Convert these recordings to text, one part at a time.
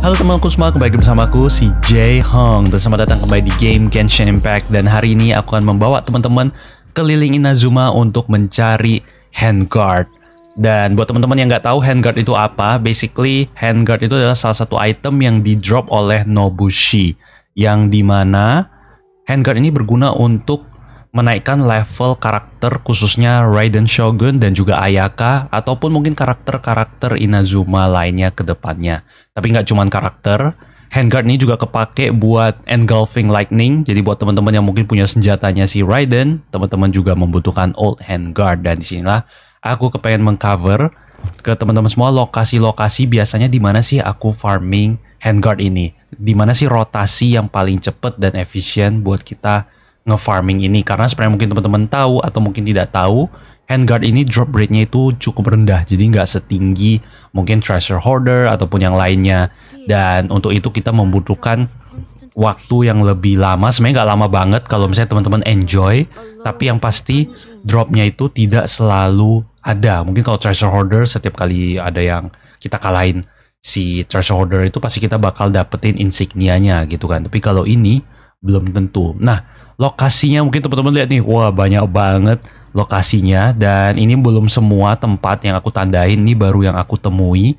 Halo teman teman semua, kembali bersamaku si Jay Hong dan Selamat datang kembali di game Genshin Impact Dan hari ini aku akan membawa teman-teman keliling Inazuma untuk mencari Handguard dan buat teman-teman yang nggak tahu handguard itu apa, basically handguard itu adalah salah satu item yang di drop oleh Nobushi, yang dimana handguard ini berguna untuk menaikkan level karakter khususnya Raiden Shogun dan juga Ayaka ataupun mungkin karakter-karakter Inazuma lainnya ke depannya. Tapi nggak cuma karakter, handguard ini juga kepake buat engulfing lightning. Jadi buat teman-teman yang mungkin punya senjatanya si Raiden, teman-teman juga membutuhkan old handguard dan disinilah aku kepengen mengcover ke teman-teman semua lokasi-lokasi biasanya di mana sih aku farming handguard ini. Di mana sih rotasi yang paling cepat dan efisien buat kita nge-farming ini karena sebenarnya mungkin teman-teman tahu atau mungkin tidak tahu handguard ini drop rate-nya itu cukup rendah jadi nggak setinggi mungkin treasure hoarder ataupun yang lainnya dan untuk itu kita membutuhkan waktu yang lebih lama sebenarnya nggak lama banget kalau misalnya teman-teman enjoy tapi yang pasti dropnya itu tidak selalu ada mungkin kalau treasure hoarder setiap kali ada yang kita kalahin si treasure hoarder itu pasti kita bakal dapetin insignianya gitu kan tapi kalau ini belum tentu nah lokasinya mungkin teman-teman lihat nih wah banyak banget lokasinya dan ini belum semua tempat yang aku tandain ini baru yang aku temui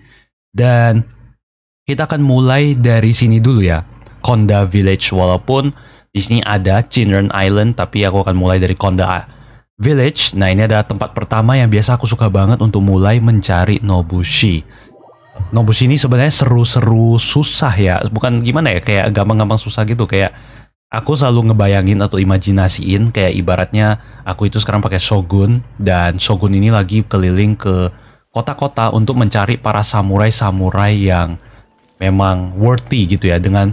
dan kita akan mulai dari sini dulu ya Konda Village walaupun di sini ada Chinran Island tapi aku akan mulai dari Konda Village nah ini ada tempat pertama yang biasa aku suka banget untuk mulai mencari Nobushi Nobushi ini sebenarnya seru-seru susah ya bukan gimana ya kayak gampang-gampang susah gitu kayak aku selalu ngebayangin atau imajinasiin kayak ibaratnya aku itu sekarang pakai shogun dan shogun ini lagi keliling ke kota-kota untuk mencari para samurai-samurai yang memang worthy gitu ya dengan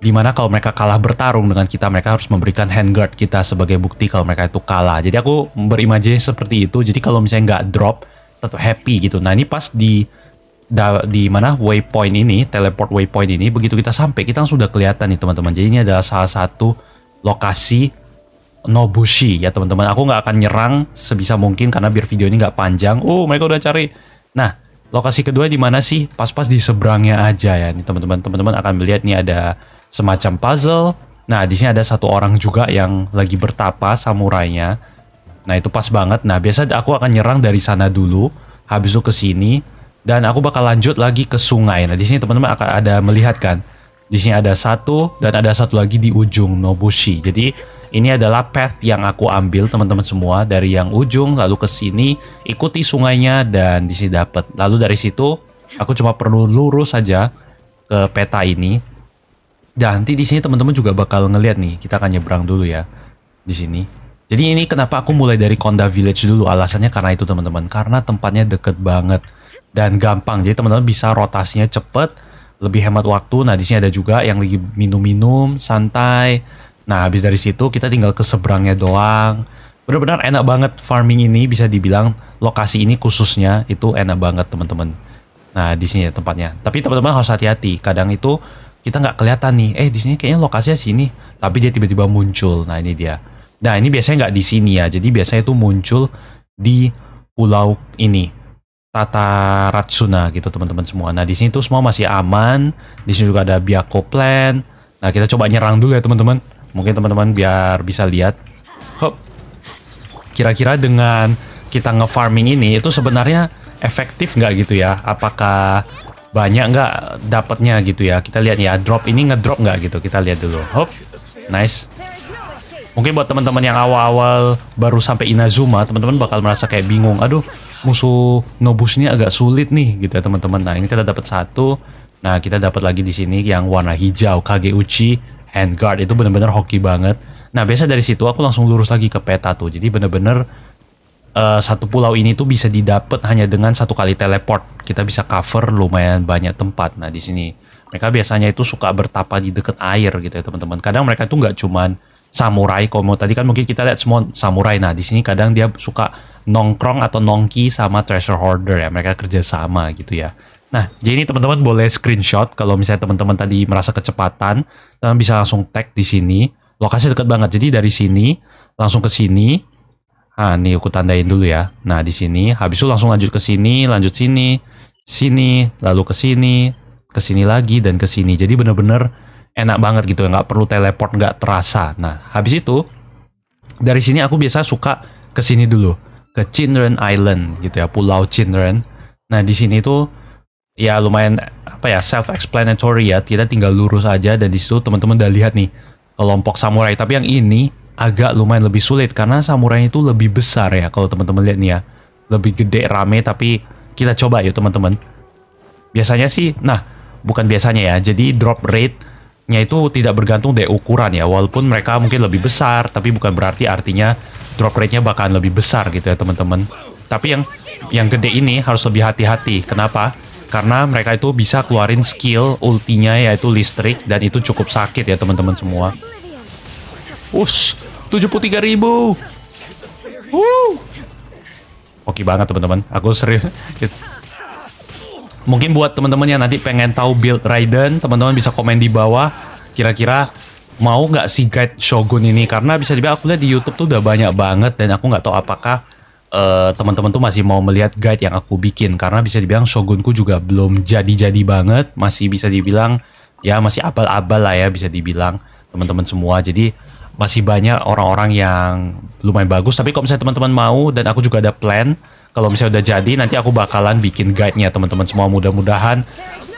dimana kalau mereka kalah bertarung dengan kita mereka harus memberikan handguard kita sebagai bukti kalau mereka itu kalah jadi aku berimajinasi seperti itu jadi kalau misalnya nggak drop tetap happy gitu nah ini pas di di mana waypoint ini, teleport waypoint ini, begitu kita sampai, kita langsung sudah kelihatan nih teman-teman. Jadi ini adalah salah satu lokasi Nobushi ya teman-teman. Aku nggak akan nyerang sebisa mungkin karena biar video ini nggak panjang. Oh mereka udah cari. Nah lokasi kedua di mana sih? Pas-pas di seberangnya aja ya nih teman-teman. Teman-teman akan melihat nih ada semacam puzzle. Nah di sini ada satu orang juga yang lagi bertapa samurainya. Nah itu pas banget. Nah biasa aku akan nyerang dari sana dulu. Habis itu ke sini dan aku bakal lanjut lagi ke sungai. Nah, di sini teman-teman akan ada melihat kan. Di sini ada satu dan ada satu lagi di ujung Nobushi. Jadi ini adalah path yang aku ambil teman-teman semua dari yang ujung lalu ke sini ikuti sungainya dan di sini dapat. Lalu dari situ aku cuma perlu lurus saja ke peta ini. Dan nanti di sini teman-teman juga bakal ngelihat nih, kita akan nyebrang dulu ya di sini. Jadi ini kenapa aku mulai dari Konda Village dulu, alasannya karena itu teman-teman, karena tempatnya deket banget dan gampang. Jadi teman-teman bisa rotasinya cepet, lebih hemat waktu. Nah di sini ada juga yang lagi minum-minum, santai. Nah habis dari situ kita tinggal ke seberangnya doang. Benar-benar enak banget farming ini bisa dibilang lokasi ini khususnya itu enak banget teman-teman. Nah di sini ya tempatnya. Tapi teman-teman harus hati-hati. Kadang itu kita nggak kelihatan nih. Eh di sini kayaknya lokasinya sini. Tapi dia tiba-tiba muncul. Nah ini dia. Nah ini biasanya nggak di sini ya. Jadi biasanya itu muncul di pulau ini. Tata Ratsuna gitu teman-teman semua. Nah di sini tuh semua masih aman. Di sini juga ada Biako Plan. Nah kita coba nyerang dulu ya teman-teman. Mungkin teman-teman biar bisa lihat. Hop. Kira-kira dengan kita nge-farming ini itu sebenarnya efektif nggak gitu ya? Apakah banyak nggak dapatnya gitu ya? Kita lihat ya drop ini ngedrop nggak gitu? Kita lihat dulu. Hop. Nice. Mungkin buat teman-teman yang awal-awal baru sampai Inazuma, teman-teman bakal merasa kayak bingung. Aduh, musuh Nobus ini agak sulit nih gitu ya teman-teman. Nah ini kita dapat satu. Nah kita dapat lagi di sini yang warna hijau Kage Uchi Handguard itu bener-bener hoki banget. Nah biasa dari situ aku langsung lurus lagi ke peta tuh. Jadi bener-bener uh, eh, satu pulau ini tuh bisa didapat hanya dengan satu kali teleport. Kita bisa cover lumayan banyak tempat. Nah di sini mereka biasanya itu suka bertapa di dekat air gitu ya teman-teman. Kadang mereka tuh nggak cuman samurai. Kalau tadi kan mungkin kita lihat semua samurai. Nah di sini kadang dia suka nongkrong atau nongki sama treasure hoarder ya mereka kerja sama gitu ya nah jadi ini teman-teman boleh screenshot kalau misalnya teman-teman tadi merasa kecepatan teman bisa langsung tag di sini lokasi dekat banget jadi dari sini langsung ke sini ah nih aku tandain dulu ya nah di sini habis itu langsung lanjut ke sini lanjut sini sini lalu ke sini ke sini lagi dan ke sini jadi bener-bener enak banget gitu ya, nggak perlu teleport nggak terasa nah habis itu dari sini aku biasa suka ke sini dulu ke Chinren Island gitu ya, Pulau Chinren. Nah, di sini tuh ya lumayan apa ya self explanatory ya, kita tinggal lurus aja dan di situ teman-teman udah lihat nih kelompok samurai. Tapi yang ini agak lumayan lebih sulit karena samurai itu lebih besar ya kalau teman-teman lihat nih ya. Lebih gede rame tapi kita coba yuk teman-teman. Biasanya sih, nah bukan biasanya ya, jadi drop rate-nya itu tidak bergantung dari ukuran ya, walaupun mereka mungkin lebih besar, tapi bukan berarti artinya drop rate-nya bakalan lebih besar gitu ya teman-teman. Tapi yang yang gede ini harus lebih hati-hati. Kenapa? Karena mereka itu bisa keluarin skill ultinya yaitu listrik dan itu cukup sakit ya teman-teman semua. Ush, 73 ribu. Wuh. Oke banget teman-teman. Aku serius. Mungkin buat teman-teman yang nanti pengen tahu build Raiden, teman-teman bisa komen di bawah. Kira-kira mau nggak sih guide Shogun ini karena bisa dibilang aku lihat di YouTube tuh udah banyak banget dan aku nggak tahu apakah uh, teman-teman tuh masih mau melihat guide yang aku bikin karena bisa dibilang Shogunku juga belum jadi-jadi banget masih bisa dibilang ya masih abal-abal lah ya bisa dibilang teman-teman semua jadi masih banyak orang-orang yang lumayan bagus tapi kalau misalnya teman-teman mau dan aku juga ada plan kalau misalnya udah jadi, nanti aku bakalan bikin guide-nya teman-teman semua. Mudah-mudahan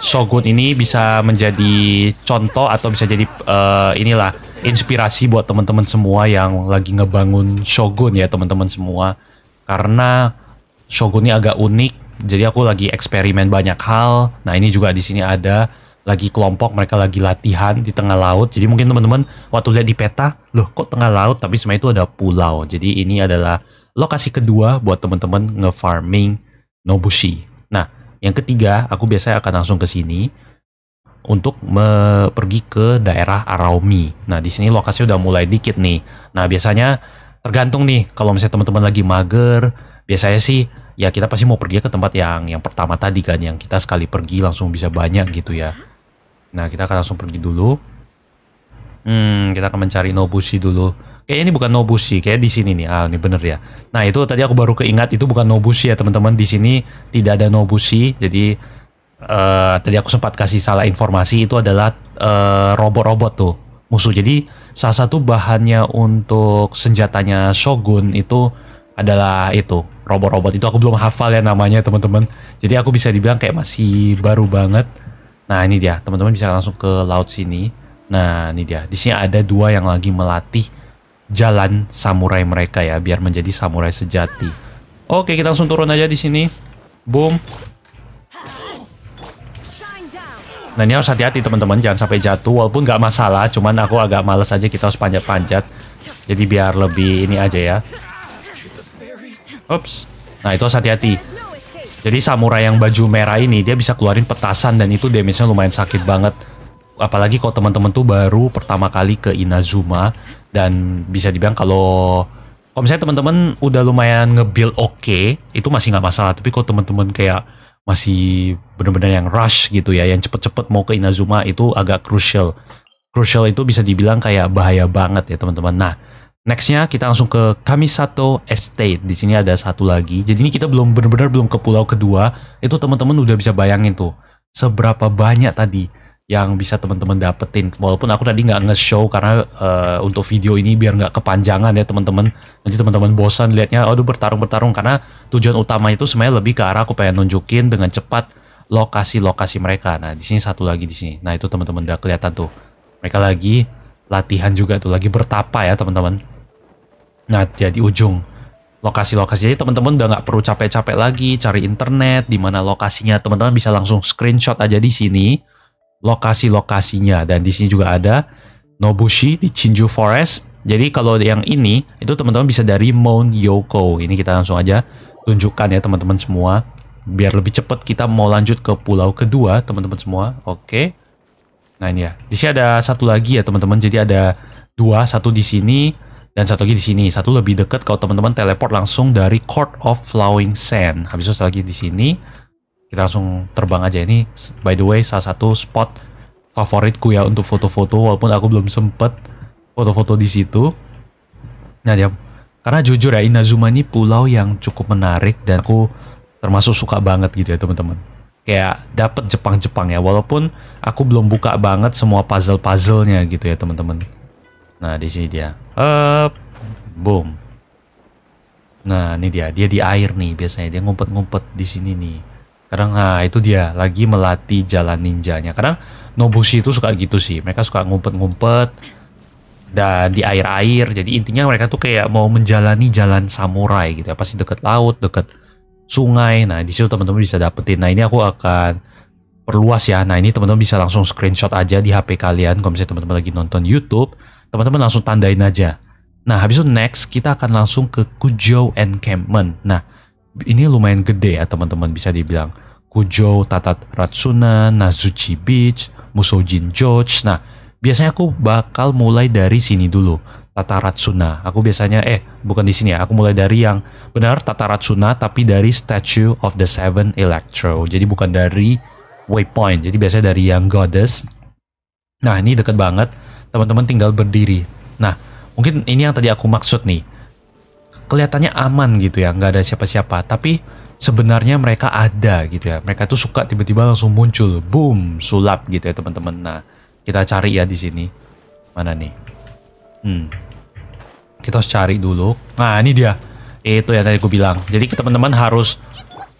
Shogun ini bisa menjadi contoh atau bisa jadi uh, inilah inspirasi buat teman-teman semua yang lagi ngebangun Shogun ya teman-teman semua. Karena Shogun ini agak unik, jadi aku lagi eksperimen banyak hal. Nah ini juga di sini ada lagi kelompok mereka lagi latihan di tengah laut jadi mungkin teman-teman waktu lihat di peta loh kok tengah laut tapi sebenarnya itu ada pulau jadi ini adalah lokasi kedua buat teman-teman nge-farming Nobushi. Nah, yang ketiga, aku biasanya akan langsung ke sini untuk pergi ke daerah Araomi. Nah, di sini lokasi udah mulai dikit nih. Nah, biasanya tergantung nih kalau misalnya teman-teman lagi mager, biasanya sih ya kita pasti mau pergi ke tempat yang yang pertama tadi kan yang kita sekali pergi langsung bisa banyak gitu ya. Nah, kita akan langsung pergi dulu. Hmm, kita akan mencari Nobushi dulu. Kayaknya ini bukan Nobushi, kayak di sini nih. Ah, ini bener ya. Nah, itu tadi aku baru keingat itu bukan Nobushi ya, teman-teman. Di sini tidak ada Nobushi. Jadi uh, tadi aku sempat kasih salah informasi itu adalah eh, robot-robot uh, robot -robot tuh musuh. Jadi salah satu bahannya untuk senjatanya Shogun itu adalah itu robot-robot itu aku belum hafal ya namanya teman-teman jadi aku bisa dibilang kayak masih baru banget nah ini dia teman-teman bisa langsung ke laut sini nah ini dia di sini ada dua yang lagi melatih jalan samurai mereka ya, biar menjadi samurai sejati. Oke, kita langsung turun aja di sini. Boom. Nah ini harus hati-hati teman-teman, jangan sampai jatuh. Walaupun nggak masalah, cuman aku agak males aja kita harus panjat-panjat. Jadi biar lebih ini aja ya. Ups. Nah itu harus hati-hati. Jadi samurai yang baju merah ini, dia bisa keluarin petasan dan itu damage-nya lumayan sakit banget. Apalagi kalau teman-teman tuh baru pertama kali ke Inazuma, dan bisa dibilang kalau kalau misalnya teman-teman udah lumayan nge-build oke okay, itu masih nggak masalah tapi kalau teman-teman kayak masih benar-benar yang rush gitu ya yang cepet-cepet mau ke Inazuma itu agak crucial crucial itu bisa dibilang kayak bahaya banget ya teman-teman nah nextnya kita langsung ke Kamisato Estate di sini ada satu lagi jadi ini kita belum benar-benar belum ke pulau kedua itu teman-teman udah bisa bayangin tuh seberapa banyak tadi yang bisa teman-teman dapetin. Walaupun aku tadi nggak nge-show karena uh, untuk video ini biar nggak kepanjangan ya teman-teman. Nanti teman-teman bosan liatnya, aduh bertarung-bertarung karena tujuan utama itu sebenarnya lebih ke arah aku pengen nunjukin dengan cepat lokasi-lokasi mereka. Nah di sini satu lagi di sini. Nah itu teman-teman udah kelihatan tuh. Mereka lagi latihan juga tuh, lagi bertapa ya teman-teman. Nah jadi ujung lokasi-lokasi. Jadi teman-teman udah nggak perlu capek-capek lagi cari internet di mana lokasinya. Teman-teman bisa langsung screenshot aja di sini lokasi-lokasinya dan di sini juga ada Nobushi di Shinju Forest. Jadi kalau yang ini itu teman-teman bisa dari Mount Yoko. Ini kita langsung aja tunjukkan ya teman-teman semua biar lebih cepat kita mau lanjut ke pulau kedua teman-teman semua. Oke. Nah ini ya. Di sini ada satu lagi ya teman-teman. Jadi ada dua, satu di sini dan satu lagi di sini. Satu lebih dekat kalau teman-teman teleport langsung dari Court of Flowing Sand. Habis itu lagi di sini. Kita langsung terbang aja ini. By the way, salah satu spot favoritku ya untuk foto-foto walaupun aku belum sempet foto-foto di situ. Nah, dia karena jujur ya Inazuma ini pulau yang cukup menarik dan aku termasuk suka banget gitu ya, teman-teman. Kayak dapat Jepang-Jepang ya walaupun aku belum buka banget semua puzzle-puzzlenya gitu ya, teman-teman. Nah, di sini dia. Up, boom. Nah, ini dia. Dia di air nih biasanya. Dia ngumpet-ngumpet di sini nih. Karena, nah itu dia lagi melatih jalan ninjanya kadang Nobushi itu suka gitu sih mereka suka ngumpet-ngumpet dan di air-air jadi intinya mereka tuh kayak mau menjalani jalan samurai gitu ya pasti deket laut deket sungai nah di situ teman-teman bisa dapetin nah ini aku akan perluas ya nah ini teman-teman bisa langsung screenshot aja di HP kalian kalau misalnya teman-teman lagi nonton YouTube teman-teman langsung tandain aja nah habis itu next kita akan langsung ke Kujo Encampment nah ini lumayan gede ya teman-teman bisa dibilang. Kujo, Tatat Ratsuna, Nazuchi Beach, Musojin George. Nah, biasanya aku bakal mulai dari sini dulu. Tata Ratsuna. Aku biasanya, eh bukan di sini ya, aku mulai dari yang benar Tata Ratsuna tapi dari Statue of the Seven Electro. Jadi bukan dari Waypoint, jadi biasanya dari yang Goddess. Nah ini deket banget, teman-teman tinggal berdiri. Nah mungkin ini yang tadi aku maksud nih kelihatannya aman gitu ya, nggak ada siapa-siapa. Tapi sebenarnya mereka ada gitu ya. Mereka tuh suka tiba-tiba langsung muncul, boom, sulap gitu ya teman-teman. Nah, kita cari ya di sini. Mana nih? Hmm. Kita harus cari dulu. Nah, ini dia. Itu ya tadi gue bilang. Jadi teman-teman harus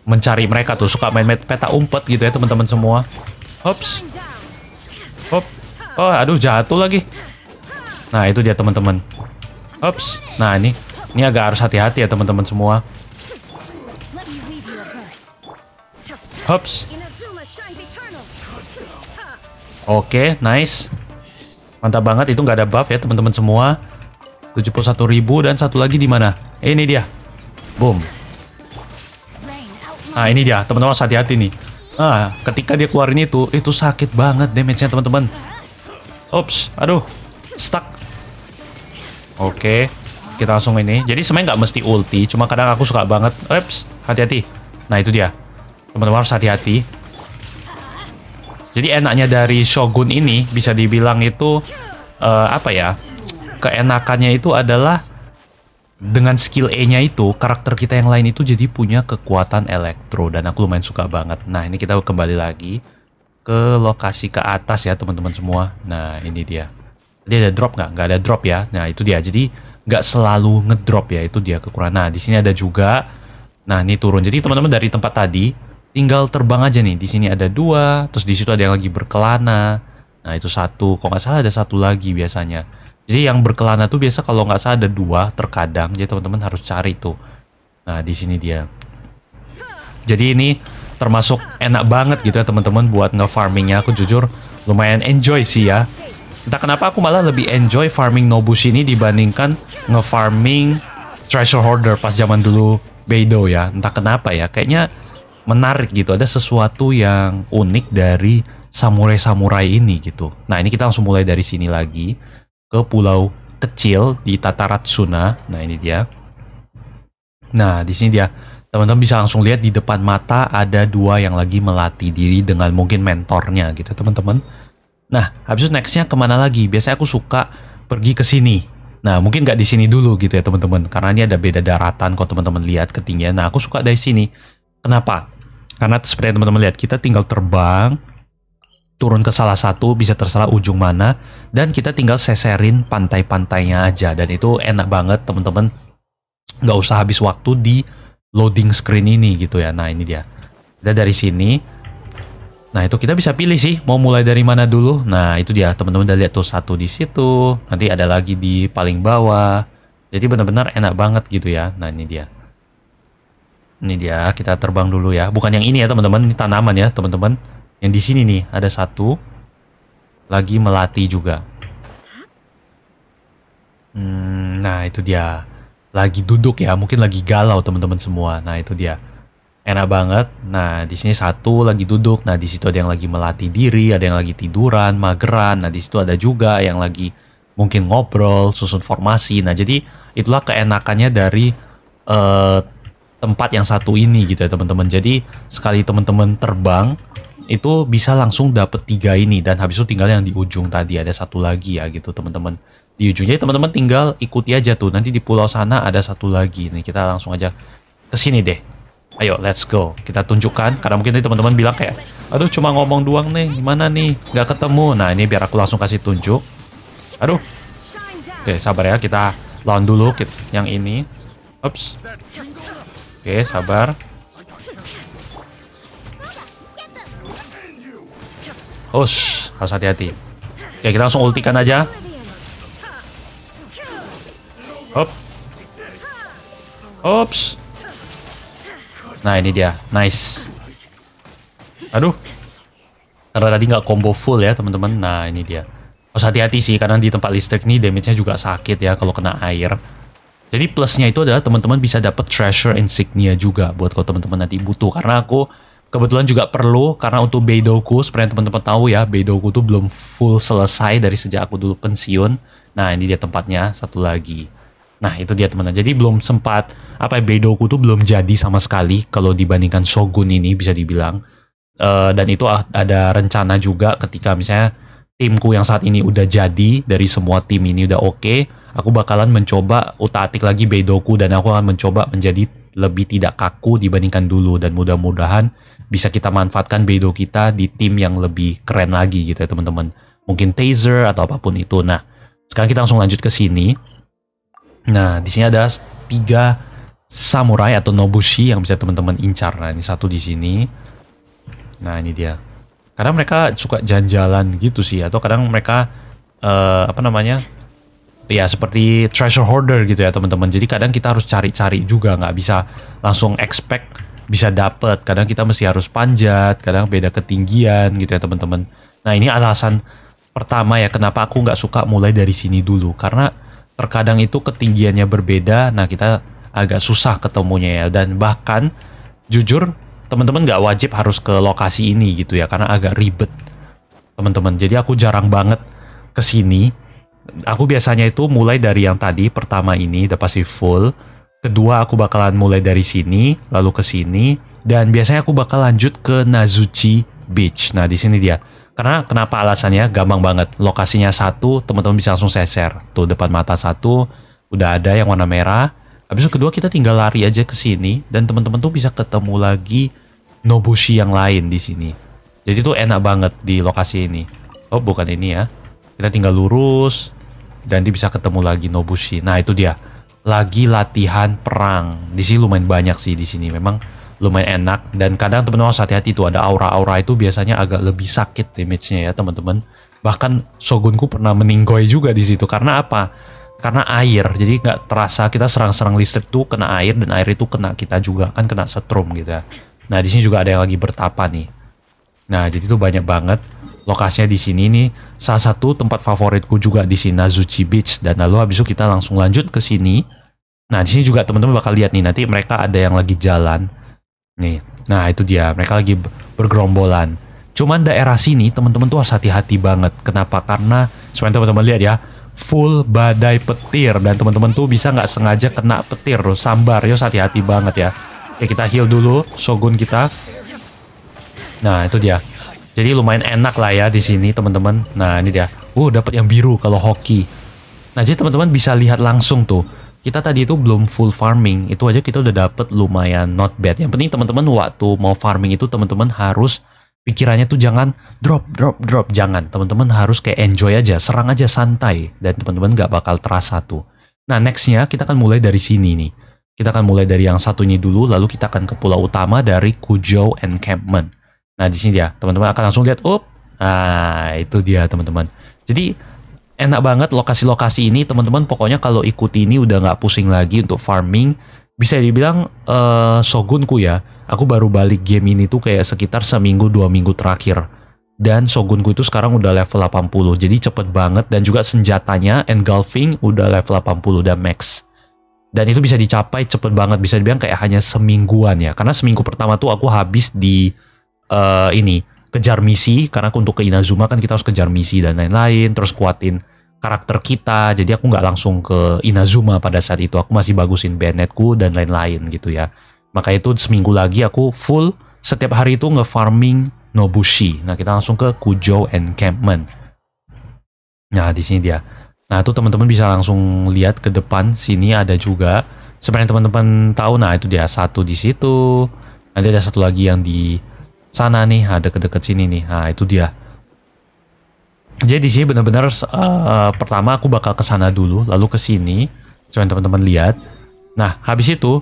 mencari mereka tuh. Suka main peta umpet gitu ya teman-teman semua. Hops. Hop. Oh, aduh jatuh lagi. Nah, itu dia teman-teman. Hops. Nah, ini ini agak harus hati-hati ya teman-teman semua. Hops. Oke, okay, nice. Mantap banget itu nggak ada buff ya teman-teman semua. 71.000 dan satu lagi di mana? Eh, ini dia. Boom. Nah, ini dia. Teman-teman hati-hati nih. Ah, ketika dia keluarin itu, itu sakit banget damage-nya teman-teman. Ops, aduh. Stuck. Oke. Okay. Kita langsung ini. Jadi sebenarnya nggak mesti ulti, cuma kadang aku suka banget. Eps, hati-hati. Nah itu dia. Teman-teman harus hati-hati. Jadi enaknya dari Shogun ini bisa dibilang itu uh, apa ya? Keenakannya itu adalah dengan skill E-nya itu karakter kita yang lain itu jadi punya kekuatan elektro dan aku lumayan suka banget. Nah, ini kita kembali lagi ke lokasi ke atas ya teman-teman semua. Nah, ini dia. Dia ada drop nggak? Nggak ada drop ya. Nah, itu dia. Jadi nggak selalu ngedrop ya itu dia kekurangan. Nah di sini ada juga, nah ini turun. Jadi teman-teman dari tempat tadi tinggal terbang aja nih. Di sini ada dua, terus di situ ada yang lagi berkelana. Nah itu satu, kok nggak salah ada satu lagi biasanya. Jadi yang berkelana tuh biasa kalau nggak salah ada dua terkadang. Jadi teman-teman harus cari tuh. Nah di sini dia. Jadi ini termasuk enak banget gitu ya teman-teman buat nge-farmingnya. Aku jujur lumayan enjoy sih ya entah kenapa aku malah lebih enjoy farming Nobush ini dibandingkan nge-farming Treasure Hoarder pas zaman dulu Beidou ya. Entah kenapa ya, kayaknya menarik gitu. Ada sesuatu yang unik dari samurai-samurai ini gitu. Nah ini kita langsung mulai dari sini lagi ke pulau kecil di Tataratsuna. Nah ini dia. Nah di sini dia. Teman-teman bisa langsung lihat di depan mata ada dua yang lagi melatih diri dengan mungkin mentornya gitu teman-teman Nah, habis itu nextnya kemana lagi? Biasanya aku suka pergi ke sini. Nah, mungkin nggak di sini dulu gitu ya teman-teman, karena ini ada beda daratan kok teman-teman lihat ketinggian. Nah, aku suka dari sini. Kenapa? Karena seperti yang teman-teman lihat, kita tinggal terbang, turun ke salah satu, bisa terserah ujung mana, dan kita tinggal seserin pantai-pantainya aja. Dan itu enak banget teman-teman, nggak usah habis waktu di loading screen ini gitu ya. Nah, ini dia. Dan dari sini, Nah itu kita bisa pilih sih mau mulai dari mana dulu. Nah itu dia teman-teman udah lihat tuh satu di situ. Nanti ada lagi di paling bawah. Jadi benar-benar enak banget gitu ya. Nah ini dia. Ini dia kita terbang dulu ya. Bukan yang ini ya teman-teman. Ini tanaman ya teman-teman. Yang di sini nih ada satu. Lagi melati juga. Hmm, nah itu dia. Lagi duduk ya. Mungkin lagi galau teman-teman semua. Nah itu dia enak banget. Nah, di sini satu lagi duduk. Nah, di situ ada yang lagi melatih diri, ada yang lagi tiduran, mageran. Nah, di situ ada juga yang lagi mungkin ngobrol, susun formasi. Nah, jadi itulah keenakannya dari uh, tempat yang satu ini gitu ya, teman-teman. Jadi, sekali teman-teman terbang itu bisa langsung dapet tiga ini dan habis itu tinggal yang di ujung tadi ada satu lagi ya gitu, teman-teman. Di ujungnya teman-teman tinggal ikuti aja tuh. Nanti di pulau sana ada satu lagi. Nih, kita langsung aja ke sini deh Ayo, let's go. Kita tunjukkan, karena mungkin teman-teman bilang kayak, aduh cuma ngomong doang nih, gimana nih, nggak ketemu. Nah, ini biar aku langsung kasih tunjuk. Aduh. Oke, sabar ya, kita lawan dulu yang ini. Ups. Oke, sabar. Hush, harus hati-hati. Oke, kita langsung ultikan aja. Ups. Ups. Nah ini dia, nice. Aduh, karena tadi nggak combo full ya teman-teman. Nah ini dia. Harus hati-hati sih karena di tempat listrik nih damage-nya juga sakit ya kalau kena air. Jadi plusnya itu adalah teman-teman bisa dapat treasure insignia juga buat kalau teman-teman nanti butuh. Karena aku kebetulan juga perlu karena untuk Beidouku seperti yang teman-teman tahu ya Beidouku tuh belum full selesai dari sejak aku dulu pensiun. Nah ini dia tempatnya satu lagi. Nah itu dia teman-teman. Jadi belum sempat apa ya Bedoku tuh belum jadi sama sekali kalau dibandingkan Shogun ini bisa dibilang. E, dan itu ada rencana juga ketika misalnya timku yang saat ini udah jadi dari semua tim ini udah oke, okay, aku bakalan mencoba utatik lagi Bedoku dan aku akan mencoba menjadi lebih tidak kaku dibandingkan dulu dan mudah-mudahan bisa kita manfaatkan Bedo kita di tim yang lebih keren lagi gitu ya teman-teman. Mungkin taser atau apapun itu. Nah, sekarang kita langsung lanjut ke sini. Nah, di sini ada tiga samurai atau nobushi yang bisa teman-teman incar. Nah, ini satu di sini. Nah, ini dia. Kadang mereka suka jalan-jalan gitu sih, atau kadang mereka uh, apa namanya? Ya seperti treasure hoarder gitu ya teman-teman. Jadi kadang kita harus cari-cari juga, nggak bisa langsung expect bisa dapet. Kadang kita mesti harus panjat, kadang beda ketinggian gitu ya teman-teman. Nah ini alasan pertama ya kenapa aku nggak suka mulai dari sini dulu karena terkadang itu ketinggiannya berbeda nah kita agak susah ketemunya ya dan bahkan jujur teman-teman nggak wajib harus ke lokasi ini gitu ya karena agak ribet teman-teman jadi aku jarang banget ke sini aku biasanya itu mulai dari yang tadi pertama ini udah pasti full kedua aku bakalan mulai dari sini lalu ke sini dan biasanya aku bakal lanjut ke Nazuchi Beach nah di sini dia karena kenapa alasannya? Gampang banget. Lokasinya satu, teman-teman bisa langsung seser. Tuh depan mata satu, udah ada yang warna merah. Habis itu kedua kita tinggal lari aja ke sini dan teman-teman tuh bisa ketemu lagi Nobushi yang lain di sini. Jadi tuh enak banget di lokasi ini. Oh, bukan ini ya. Kita tinggal lurus dan dia bisa ketemu lagi Nobushi. Nah, itu dia. Lagi latihan perang. Di sini lumayan banyak sih di sini. Memang lumayan enak dan kadang teman-teman harus hati-hati itu ada aura-aura itu biasanya agak lebih sakit damage-nya ya teman-teman bahkan Shogunku pernah meninggoy juga di situ karena apa karena air jadi nggak terasa kita serang-serang listrik tuh kena air dan air itu kena kita juga kan kena setrum gitu ya nah di sini juga ada yang lagi bertapa nih nah jadi tuh banyak banget lokasinya di sini nih salah satu tempat favoritku juga di sini Nazuchi Beach dan lalu habis itu kita langsung lanjut ke sini nah di sini juga teman-teman bakal lihat nih nanti mereka ada yang lagi jalan Nih, nah itu dia. Mereka lagi bergerombolan. Cuman daerah sini teman-teman tuh harus hati-hati banget. Kenapa? Karena supaya teman-teman lihat ya, full badai petir dan teman-teman tuh bisa nggak sengaja kena petir loh. Sambar, yo hati-hati banget ya. Ya kita heal dulu Shogun kita. Nah, itu dia. Jadi lumayan enak lah ya di sini teman-teman. Nah, ini dia. Uh, dapat yang biru kalau hoki. Nah, jadi teman-teman bisa lihat langsung tuh kita tadi itu belum full farming itu aja kita udah dapet lumayan not bad yang penting teman-teman waktu mau farming itu teman-teman harus pikirannya tuh jangan drop drop drop jangan teman-teman harus kayak enjoy aja serang aja santai dan teman-teman gak bakal terasa tuh nah nextnya kita akan mulai dari sini nih kita akan mulai dari yang satunya dulu lalu kita akan ke pulau utama dari Kujo Encampment nah di sini dia, teman-teman akan langsung lihat up oh, ah itu dia teman-teman jadi enak banget lokasi-lokasi ini teman-teman pokoknya kalau ikuti ini udah nggak pusing lagi untuk farming bisa dibilang uh, eh, Shogunku ya aku baru balik game ini tuh kayak sekitar seminggu dua minggu terakhir dan Shogunku itu sekarang udah level 80 jadi cepet banget dan juga senjatanya engulfing udah level 80 dan max dan itu bisa dicapai cepet banget bisa dibilang kayak hanya semingguan ya karena seminggu pertama tuh aku habis di uh, ini kejar misi karena untuk ke Inazuma kan kita harus kejar misi dan lain-lain terus kuatin karakter kita jadi aku nggak langsung ke Inazuma pada saat itu aku masih bagusin bayonetku dan lain-lain gitu ya maka itu seminggu lagi aku full setiap hari itu nge-farming Nobushi nah kita langsung ke Kujo Encampment nah di sini dia nah itu teman-teman bisa langsung lihat ke depan sini ada juga sebenarnya teman-teman tahu nah itu dia satu di situ nanti ada satu lagi yang di sana nih, ada deket dekat sini nih. Nah, itu dia. Jadi sih sini benar-benar uh, eh, eh, pertama aku bakal ke sana dulu, lalu ke sini. Coba teman-teman lihat. Nah, habis itu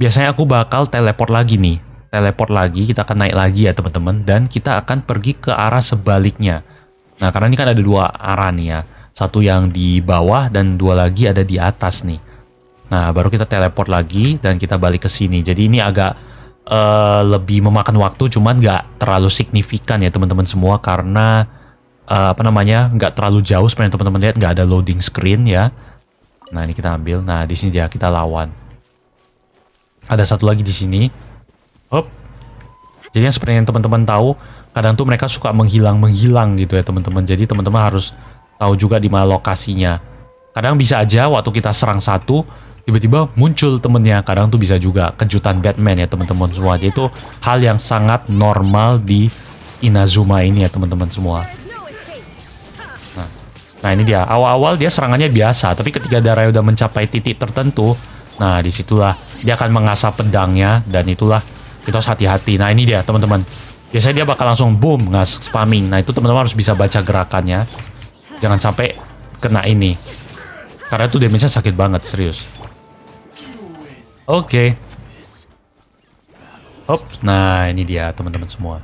biasanya aku bakal teleport lagi nih. Teleport lagi, kita akan naik lagi ya teman-teman dan kita akan pergi ke arah sebaliknya. Nah, karena ini kan ada dua arah nih ya. Satu yang di bawah dan dua lagi ada di atas nih. Nah, baru kita teleport lagi dan kita balik ke sini. Jadi ini agak uh, lebih memakan waktu cuman nggak terlalu signifikan ya teman-teman semua karena uh, apa namanya nggak terlalu jauh sebenarnya teman-teman lihat nggak ada loading screen ya nah ini kita ambil nah di sini dia kita lawan ada satu lagi di sini Hop. jadi yang seperti teman-teman tahu kadang tuh mereka suka menghilang menghilang gitu ya teman-teman jadi teman-teman harus tahu juga di mana lokasinya kadang bisa aja waktu kita serang satu tiba-tiba muncul temennya kadang tuh bisa juga kejutan Batman ya teman-teman semua jadi itu hal yang sangat normal di Inazuma ini ya teman-teman semua nah, nah ini dia awal-awal dia serangannya biasa tapi ketika darah udah mencapai titik tertentu nah disitulah dia akan mengasah pedangnya dan itulah kita harus hati-hati nah ini dia teman-teman biasanya dia bakal langsung boom ngas spamming nah itu teman-teman harus bisa baca gerakannya jangan sampai kena ini karena itu damage-nya sakit banget serius Oke. Okay. Hop. Nah, ini dia teman-teman semua.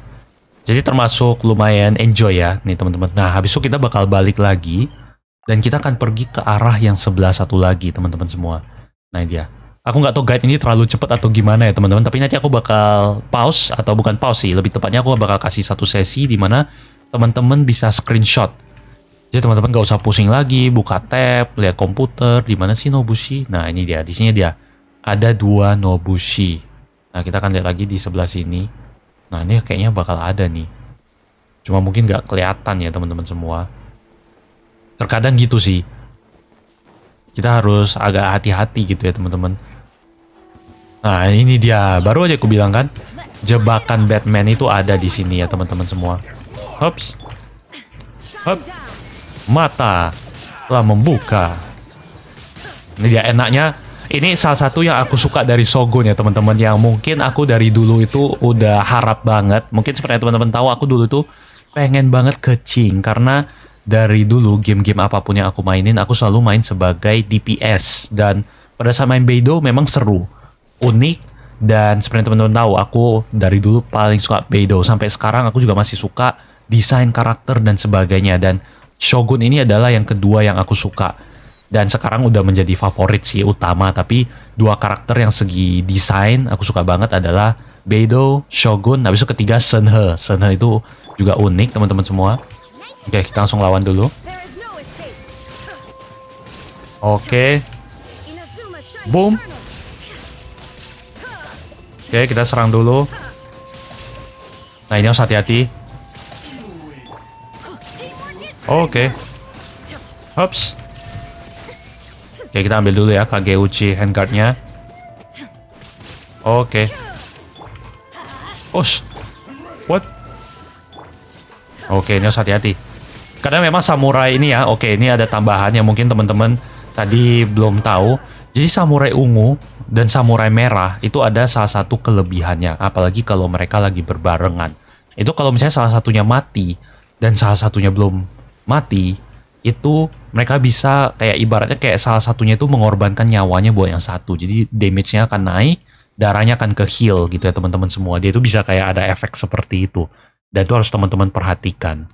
Jadi termasuk lumayan enjoy ya nih teman-teman. Nah, habis itu kita bakal balik lagi dan kita akan pergi ke arah yang sebelah satu lagi teman-teman semua. Nah, ini dia. Aku nggak tahu guide ini terlalu cepat atau gimana ya teman-teman. Tapi nanti aku bakal pause atau bukan pause sih. Lebih tepatnya aku bakal kasih satu sesi di mana teman-teman bisa screenshot. Jadi teman-teman nggak usah pusing lagi, buka tab, lihat komputer, di mana sih Nobushi. Nah ini dia, di sini dia ada dua Nobushi. Nah, kita akan lihat lagi di sebelah sini. Nah, ini kayaknya bakal ada nih. Cuma mungkin nggak kelihatan ya teman-teman semua. Terkadang gitu sih. Kita harus agak hati-hati gitu ya teman-teman. Nah, ini dia. Baru aja aku bilang kan, jebakan Batman itu ada di sini ya teman-teman semua. Hops. Hop. Mata telah membuka. Ini dia enaknya ini salah satu yang aku suka dari Shogun ya teman-teman yang mungkin aku dari dulu itu udah harap banget mungkin seperti teman-teman tahu aku dulu tuh pengen banget kecing karena dari dulu game-game apapun yang aku mainin aku selalu main sebagai DPS dan pada saat main Beidou memang seru unik dan seperti teman-teman tahu aku dari dulu paling suka Beidou sampai sekarang aku juga masih suka desain karakter dan sebagainya dan Shogun ini adalah yang kedua yang aku suka dan sekarang udah menjadi favorit sih utama tapi dua karakter yang segi desain aku suka banget adalah Beidou, Shogun, habis itu ketiga Senhe. Senhe itu juga unik teman-teman semua. Oke, kita langsung lawan dulu. Oke. Boom. Oke, kita serang dulu. Nah, ini harus hati-hati. Oke. Hops. Oke, kita ambil dulu ya Uchi handguardnya. Oke. Osh. What? Oke, ini harus hati-hati. Karena memang samurai ini ya, oke ini ada tambahan yang mungkin teman-teman tadi belum tahu. Jadi samurai ungu dan samurai merah itu ada salah satu kelebihannya, apalagi kalau mereka lagi berbarengan. Itu kalau misalnya salah satunya mati dan salah satunya belum mati, itu mereka bisa kayak ibaratnya kayak salah satunya itu mengorbankan nyawanya buat yang satu. Jadi damage-nya akan naik, darahnya akan ke heal gitu ya teman-teman semua. Dia itu bisa kayak ada efek seperti itu. Dan itu harus teman-teman perhatikan.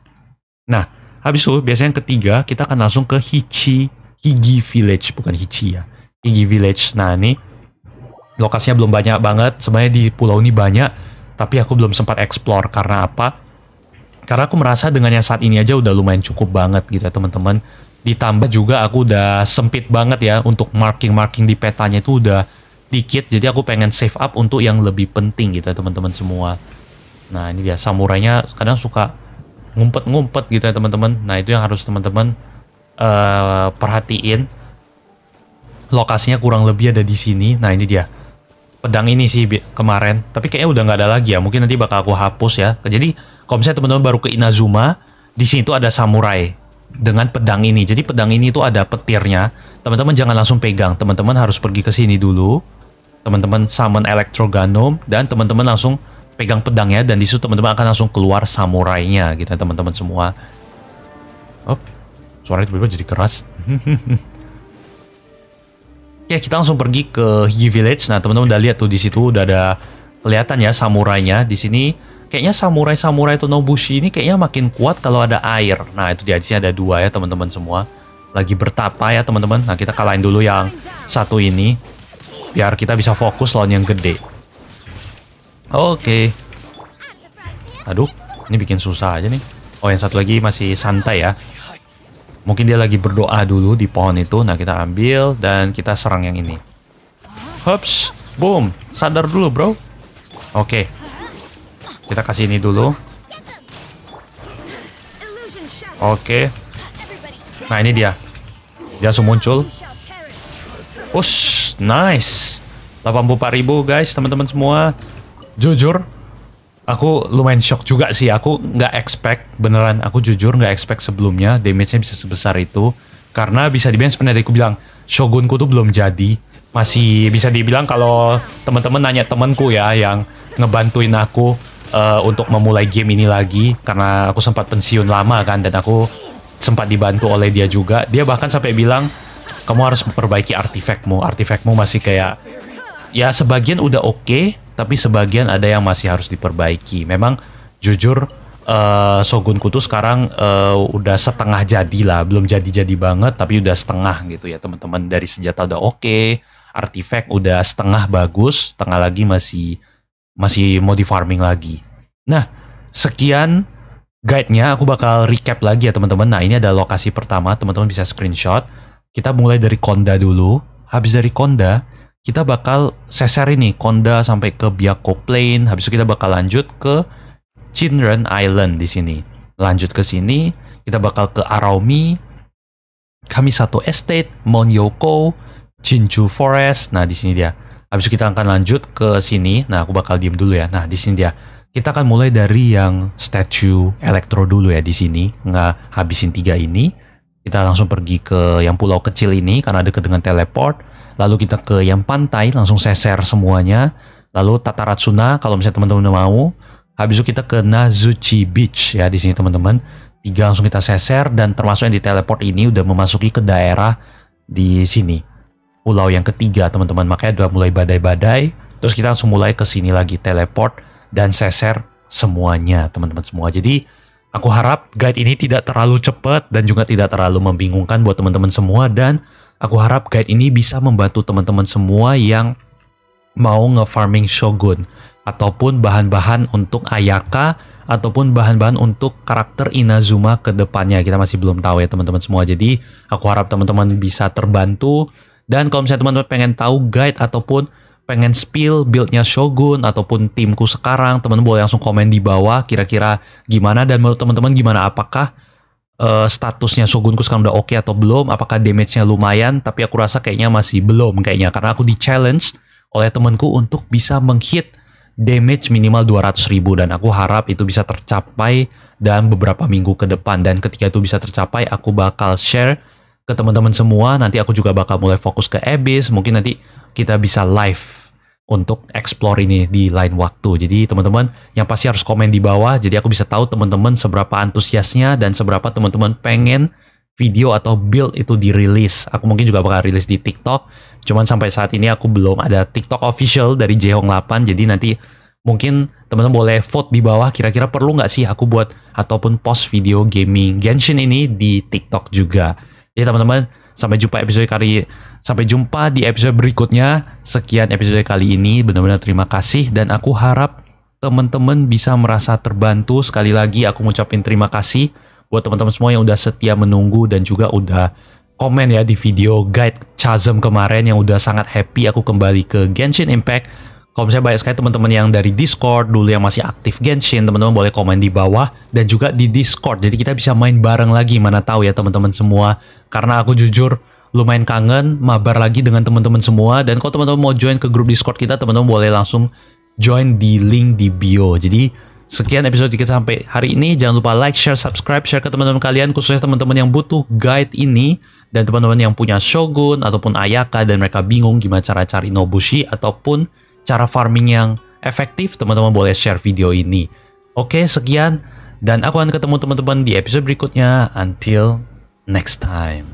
Nah, habis itu biasanya yang ketiga kita akan langsung ke Hichi Higi Village, bukan Hichi ya. Higi Village. Nah, ini lokasinya belum banyak banget. Sebenarnya di pulau ini banyak, tapi aku belum sempat explore karena apa? Karena aku merasa dengan yang saat ini aja udah lumayan cukup banget gitu ya teman-teman. Ditambah juga aku udah sempit banget ya untuk marking-marking di petanya itu udah dikit. Jadi aku pengen save up untuk yang lebih penting gitu ya teman-teman semua. Nah ini dia samurainya kadang suka ngumpet-ngumpet gitu ya teman-teman. Nah itu yang harus teman-teman uh, perhatiin. Lokasinya kurang lebih ada di sini. Nah ini dia pedang ini sih kemarin. Tapi kayaknya udah nggak ada lagi ya. Mungkin nanti bakal aku hapus ya. Jadi kalau misalnya teman-teman baru ke Inazuma, di sini tuh ada samurai dengan pedang ini. Jadi pedang ini tuh ada petirnya. Teman-teman jangan langsung pegang. Teman-teman harus pergi ke sini dulu. Teman-teman summon Electroganom dan teman-teman langsung pegang pedangnya dan di situ teman-teman akan langsung keluar samurainya gitu ya, teman-teman semua. Oh, suaranya tiba-tiba jadi keras. ya kita langsung pergi ke Hiji Village. Nah teman-teman udah lihat tuh di situ udah ada kelihatan ya samurainya. Di sini kayaknya samurai-samurai Tonobushi ini kayaknya makin kuat kalau ada air. Nah, itu di sini ada dua ya teman-teman semua. Lagi bertapa ya teman-teman. Nah, kita kalahin dulu yang satu ini. Biar kita bisa fokus lawan yang gede. Oke. Okay. Aduh, ini bikin susah aja nih. Oh, yang satu lagi masih santai ya. Mungkin dia lagi berdoa dulu di pohon itu. Nah, kita ambil dan kita serang yang ini. Hups, boom. Sadar dulu, bro. Oke, okay. Kita kasih ini dulu. Oke. Okay. Nah, ini dia. Dia langsung muncul. push, nice. ribu guys, teman-teman semua. Jujur, aku lumayan shock juga sih. Aku nggak expect, beneran. Aku jujur nggak expect sebelumnya damage-nya bisa sebesar itu. Karena bisa dibilang sebenarnya aku bilang, Shogunku tuh belum jadi. Masih bisa dibilang kalau teman-teman nanya temanku ya yang ngebantuin aku uh, untuk memulai game ini lagi karena aku sempat pensiun lama kan dan aku sempat dibantu oleh dia juga. Dia bahkan sampai bilang kamu harus memperbaiki artifakmu. Artifakmu masih kayak ya sebagian udah oke, okay, tapi sebagian ada yang masih harus diperbaiki. Memang jujur uh, eh, Shogunku tuh sekarang uh, udah setengah jadi lah, belum jadi-jadi banget tapi udah setengah gitu ya teman-teman. Dari senjata udah oke, okay, artifak udah setengah bagus, setengah lagi masih masih mau di farming lagi. Nah, sekian guide-nya. Aku bakal recap lagi ya teman-teman. Nah, ini ada lokasi pertama. Teman-teman bisa screenshot. Kita mulai dari Konda dulu. Habis dari Konda, kita bakal seser ini Konda sampai ke Biako Plain. Habis itu kita bakal lanjut ke Chinran Island di sini. Lanjut ke sini, kita bakal ke Araumi, Kamisato Estate, Monyoko, Jinju Forest. Nah, di sini dia. Habis itu kita akan lanjut ke sini. Nah, aku bakal diem dulu ya. Nah, di sini dia. Kita akan mulai dari yang statue elektro dulu ya di sini. Nggak habisin tiga ini. Kita langsung pergi ke yang pulau kecil ini karena dekat dengan teleport. Lalu kita ke yang pantai, langsung seser semuanya. Lalu Tataratsuna kalau misalnya teman-teman mau. Habis itu kita ke Nazuchi Beach ya di sini teman-teman. Tiga langsung kita seser dan termasuk yang di teleport ini udah memasuki ke daerah di sini pulau yang ketiga teman-teman makanya udah mulai badai-badai terus kita langsung mulai ke sini lagi teleport dan seser semuanya teman-teman semua jadi aku harap guide ini tidak terlalu cepat dan juga tidak terlalu membingungkan buat teman-teman semua dan aku harap guide ini bisa membantu teman-teman semua yang mau nge-farming Shogun ataupun bahan-bahan untuk Ayaka ataupun bahan-bahan untuk karakter Inazuma ke depannya. Kita masih belum tahu ya teman-teman semua. Jadi aku harap teman-teman bisa terbantu dan kalau misalnya teman-teman pengen tahu guide ataupun pengen spill buildnya Shogun ataupun timku sekarang, teman-teman boleh langsung komen di bawah kira-kira gimana dan menurut teman-teman gimana apakah uh, statusnya Shogunku sekarang udah oke okay atau belum, apakah damage-nya lumayan, tapi aku rasa kayaknya masih belum kayaknya karena aku di challenge oleh temanku untuk bisa menghit damage minimal 200 ribu dan aku harap itu bisa tercapai dan beberapa minggu ke depan dan ketika itu bisa tercapai aku bakal share ke teman-teman semua. Nanti aku juga bakal mulai fokus ke Ebis Mungkin nanti kita bisa live untuk explore ini di lain waktu. Jadi teman-teman yang pasti harus komen di bawah. Jadi aku bisa tahu teman-teman seberapa antusiasnya dan seberapa teman-teman pengen video atau build itu dirilis. Aku mungkin juga bakal rilis di TikTok. Cuman sampai saat ini aku belum ada TikTok official dari Jehong 8. Jadi nanti mungkin teman-teman boleh vote di bawah kira-kira perlu nggak sih aku buat ataupun post video gaming Genshin ini di TikTok juga. Jadi ya, teman-teman, sampai jumpa episode kali sampai jumpa di episode berikutnya. Sekian episode kali ini, benar-benar terima kasih dan aku harap teman-teman bisa merasa terbantu. Sekali lagi aku ngucapin terima kasih buat teman-teman semua yang udah setia menunggu dan juga udah komen ya di video guide Chasm kemarin yang udah sangat happy aku kembali ke Genshin Impact kalau misalnya banyak sekali teman-teman yang dari Discord dulu yang masih aktif Genshin, teman-teman boleh komen di bawah dan juga di Discord. Jadi kita bisa main bareng lagi, mana tahu ya teman-teman semua. Karena aku jujur lumayan kangen mabar lagi dengan teman-teman semua dan kalau teman-teman mau join ke grup Discord kita, teman-teman boleh langsung join di link di bio. Jadi sekian episode kita sampai hari ini. Jangan lupa like, share, subscribe, share ke teman-teman kalian khususnya teman-teman yang butuh guide ini dan teman-teman yang punya Shogun ataupun Ayaka dan mereka bingung gimana cara cari Nobushi ataupun cara farming yang efektif, teman-teman boleh share video ini. Oke, sekian. Dan aku akan ketemu teman-teman di episode berikutnya. Until next time.